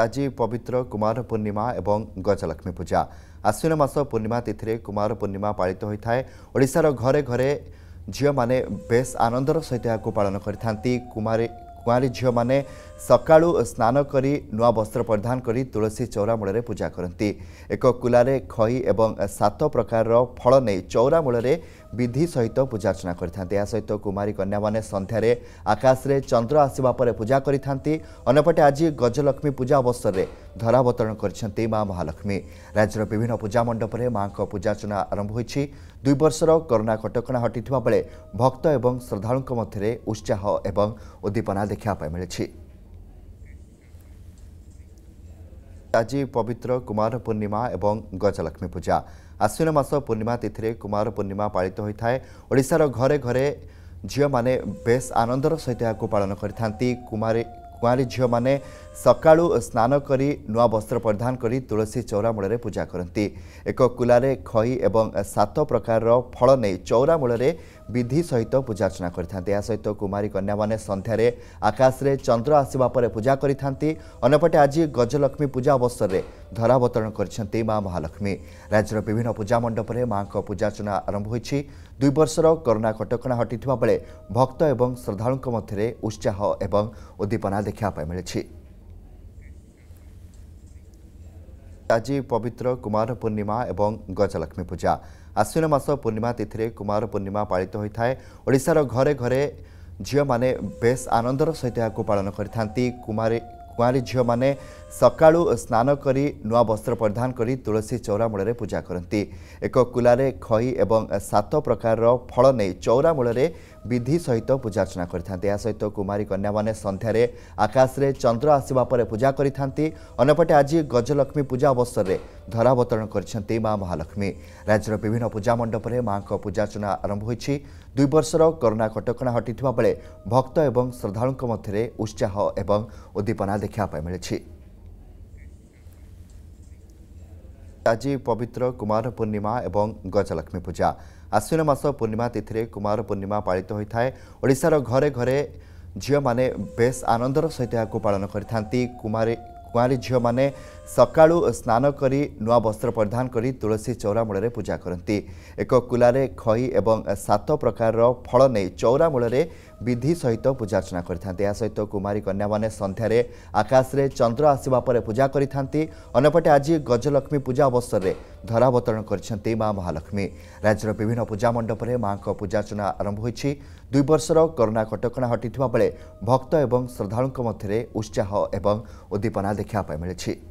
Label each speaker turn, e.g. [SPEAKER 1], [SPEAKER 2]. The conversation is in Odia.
[SPEAKER 1] ଆଜି ପବିତ୍ର କୁମାର ପୂର୍ଣ୍ଣିମା ଏବଂ ଗଜଲକ୍ଷ୍ମୀ ପୂଜା ଆଶ୍ୱିନ ମାସ ପୂର୍ଣ୍ଣିମା ତିଥିରେ କୁମାର ପୂର୍ଣ୍ଣିମା ପାଳିତ ହୋଇଥାଏ ଓଡ଼ିଶାର ଘରେ ଘରେ ଝିଅମାନେ ବେଶ୍ ଆନନ୍ଦର ସହିତ ଏହାକୁ ପାଳନ କରିଥାନ୍ତି କୁମାରୀ କୁଆଁରୀ ଝିଅମାନେ ସକାଳୁ ସ୍ନାନ କରି ନୂଆ ବସ୍ତ୍ର ପରିଧାନ କରି ତୁଳସୀ ଚଉରାମୂଳରେ ପୂଜା କରନ୍ତି ଏକ କୁଲାରେ ଖଇ ଏବଂ ସାତ ପ୍ରକାରର ଫଳ ନେଇ ଚଉରାମୂଳରେ ବିଧି ସହିତ ପୂଜାର୍ଚ୍ଚନା କରିଥାନ୍ତି ଏହା ସହିତ କୁମାରୀ କନ୍ୟାମାନେ ସନ୍ଧ୍ୟାରେ ଆକାଶରେ ଚନ୍ଦ୍ର ଆସିବା ପରେ ପୂଜା କରିଥାନ୍ତି ଅନ୍ୟପଟେ ଆଜି ଗଜଲକ୍ଷ୍ମୀ ପୂଜା ଅବସରରେ ଧରାବତରଣ କରିଛନ୍ତି ମା ମହାଲକ୍ଷ୍ମୀ ରାଜ୍ୟର ବିଭିନ୍ନ ପୂଜାମଣ୍ଡପରେ ମାଙ୍କ ପୂଜାର୍ଚ୍ଚନା ଆରମ୍ଭ ହୋଇଛି ଦୁଇ ବର୍ଷର କରୋନା କଟକଣା ହଟିଥିବା ବେଳେ ଭକ୍ତ ଏବଂ ଶ୍ରଦ୍ଧାଳୁଙ୍କ ମଧ୍ୟରେ ଉତ୍ସାହ ଏବଂ ଉଦ୍ଦୀପନା ଦେଖିବା ପାଇଁ ମିଳିଛି ଆଜି ପବିତ୍ର କୁମାର ପୂର୍ଣ୍ଣିମା ଏବଂ ଗଜଲକ୍ଷ୍ମୀ ପୂଜା ଆଶ୍ୱିନ ମାସ ପୂର୍ଣ୍ଣିମା ତିଥିରେ କୁମାର ପୂର୍ଣ୍ଣିମା ପାଳିତ ହୋଇଥାଏ ଓଡ଼ିଶାର ଘରେ ଘରେ ଝିଅମାନେ ବେଶ୍ ଆନନ୍ଦର ସହିତ ଏହାକୁ ପାଳନ କରିଥାନ୍ତି କୁମାରୀ କୁଆଁରୀ ଝିଅମାନେ ସକାଳୁ ସ୍ନାନ କରି ନୂଆ ବସ୍ତ୍ର ପରିଧାନ କରି ତୁଳସୀ ଚଉରାମୂଳରେ ପୂଜା କରନ୍ତି ଏକ କୁଲାରେ ଖଇ ଏବଂ ସାତ ପ୍ରକାରର ଫଳ ନେଇ ଚଉରାମୂଳରେ ବିଧି ସହିତ ପୂଜାର୍ଚ୍ଚନା କରିଥାନ୍ତି ଏହା ସହିତ କୁମାରୀ କନ୍ୟାମାନେ ସନ୍ଧ୍ୟାରେ ଆକାଶରେ ଚନ୍ଦ୍ର ଆସିବା ପରେ ପୂଜା କରିଥାନ୍ତି ଅନ୍ୟପଟେ ଆଜି ଗଜଲକ୍ଷ୍ମୀ ପୂଜା ଅବସରରେ ধরাবতরণ করেছেন মা মহালক্ষ্মী রাজ্যের বিভিন্ন পূজা মণ্ডপে মা পূজার্চনা আরম্ভ হয়েছে দুই বর্ষর করোনা কটকা হটিথা বেড়ে ভক্ত এবং শ্রদ্ধাঙ্ মধ্যে উৎসাহ এবং উদ্দীপনা দেখা মিছে ଆଜି ପବିତ୍ର କୁମାର ପୂର୍ଣ୍ଣିମା ଏବଂ ଗଜଲକ୍ଷ୍ମୀ ପୂଜା ଆଶ୍ୱିନ ମାସ ପୂର୍ଣ୍ଣିମା ତିଥିରେ କୁମାର ପୂର୍ଣ୍ଣିମା ପାଳିତ ହୋଇଥାଏ ଓଡ଼ିଶାର ଘରେ ଘରେ ଝିଅମାନେ ବେଶ୍ ଆନନ୍ଦର ସହିତ ଏହାକୁ ପାଳନ କରିଥାନ୍ତି କୁମାରୀ କୁଆଁରୀ ଝିଅମାନେ ସକାଳୁ ସ୍ନାନ କରି ନୂଆ ବସ୍ତ୍ର ପରିଧାନ କରି ତୁଳସୀ ଚଉରାମୂଳରେ ପୂଜା କରନ୍ତି ଏକ କୁଲାରେ ଖଇ ଏବଂ ସାତ ପ୍ରକାରର ଫଳ ନେଇ ଚଉରାମୂଳରେ ବିଧି ସହିତ ପୂଜାର୍ଚ୍ଚନା କରିଥାନ୍ତି ଏହା ସହିତ କୁମାରୀ କନ୍ୟାମାନେ ସନ୍ଧ୍ୟାରେ ଆକାଶରେ ଚନ୍ଦ୍ର ଆସିବା ପରେ ପୂଜା କରିଥାନ୍ତି ଅନ୍ୟପଟେ ଆଜି ଗଜଲକ୍ଷ୍ମୀ ପୂଜା ଅବସରରେ ଧରାବତରଣ କରିଛନ୍ତି ମା ମହାଲକ୍ଷ୍ମୀ ରାଜ୍ୟର ବିଭିନ୍ନ ପୂଜା ମଣ୍ଡପରେ ମାଙ୍କ ପୂଜାର୍ଚ୍ଚନା ଆରମ୍ଭ ହୋଇଛି ଦୁଇ ବର୍ଷର କରୋନା କଟକଣା ହଟିଥିବା ବେଳେ ଭକ୍ତ ଏବଂ ଶ୍ରଦ୍ଧାଳୁଙ୍କ ମଧ୍ୟରେ ଉତ୍ସାହ ଏବଂ ଉଦ୍ଦୀପନା ଦେଖିବା ପାଇଁ ମିଳିଛି आजी पवित्र कुमार पूर्णिमा गजलक्ष्मी पूजा पालित पूर्णिमाथि कुमारपूर्णिमा पात ओडार घरे घर माने बेस आनंदर सहित या पान गरि कुमार କୁଆଁରୀ ଝିଅମାନେ ସକାଳୁ ସ୍ନାନ କରି ନୂଆ ବସ୍ତ୍ର ପରିଧାନ କରି ତୁଳସୀ ଚଉରାମୂଳରେ ପୂଜା କରନ୍ତି ଏକ କୁଲାରେ ଖଇ ଏବଂ ସାତ ପ୍ରକାରର ଫଳ ନେଇ ଚଉରାମୂଳରେ ବିଧି ସହିତ ପୂଜାର୍ଚ୍ଚନା କରିଥାନ୍ତି ଏହା ସହିତ କୁମାରୀ କନ୍ୟାମାନେ ସନ୍ଧ୍ୟାରେ ଆକାଶରେ ଚନ୍ଦ୍ର ଆସିବା ପରେ ପୂଜା କରିଥାନ୍ତି ଅନ୍ୟପଟେ ଆଜି ଗଜଲକ୍ଷ୍ମୀ ପୂଜା ଅବସରରେ ଧରାବତରଣ କରିଛନ୍ତି ମା ମହାଲକ୍ଷ୍ମୀ ରାଜ୍ୟର ବିଭିନ୍ନ ପୂଜା ମଣ୍ଡପରେ ମାଙ୍କ ପୂଜାର୍ଚ୍ଚନା ଆରମ୍ଭ ହୋଇଛି ଦୁଇ ବର୍ଷର କରୋନା କଟକଣା ହଟିଥିବା ବେଳେ ଭକ୍ତ ଏବଂ ଶ୍ରଦ୍ଧାଳୁଙ୍କ ମଧ୍ୟରେ ଉତ୍ସାହ ଏବଂ ଉଦ୍ଦୀପନା ଦେଖିବା ପାଇଁ ମିଳିଛି